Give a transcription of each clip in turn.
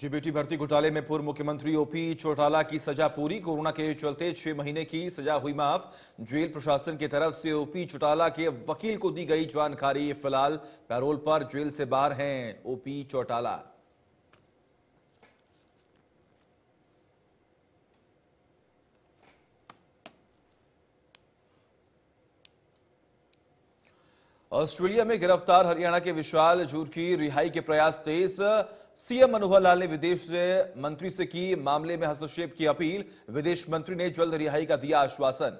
GBT भर्ती घोटाले में पूर्व मुख्यमंत्री ओपी चौटाला की सजा पूरी कोरोना के चलते छह महीने की सजा हुई माफ जेल प्रशासन की तरफ से ओपी चौटाला के वकील को दी गई जानकारी फिलहाल पैरोल पर जेल से बाहर हैं ओपी चौटाला ऑस्ट्रेलिया में गिरफ्तार हरियाणा के विशाल झूठ की रिहाई के प्रयास तेज सीएम मनोहर लाल ने विदेश मंत्री से की मामले में हस्तक्षेप की अपील विदेश मंत्री ने जल्द रिहाई का दिया आश्वासन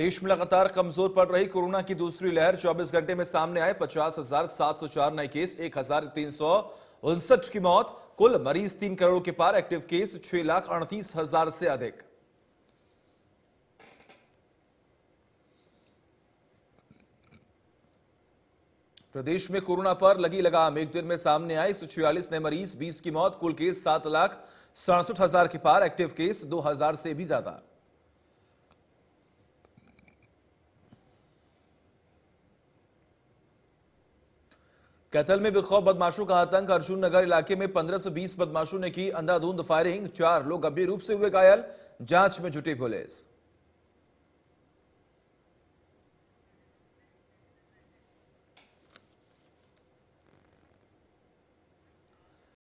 देश में लगातार कमजोर पड़ रही कोरोना की दूसरी लहर 24 घंटे में सामने आए पचास हजार सात सौ चार नए केस एक हजार तीन सौ उनसठ की मौत कुल मरीज तीन करोड़ के पार एक्टिव केस छह लाख अड़तीस हजार से अधिक प्रदेश में कोरोना पर लगी लगाम एक दिन में सामने आए एक नए मरीज 20 की मौत कुल केस सात लाख सड़सठ हजार के पार एक्टिव केस 2000 से भी ज्यादा कैथल में बेखौफ बदमाशों का आतंक अर्जुन नगर इलाके में 15 से 20 बदमाशों ने की अंधाधुंध फायरिंग चार लोग गंभीर रूप से हुए घायल जांच में जुटे पुलिस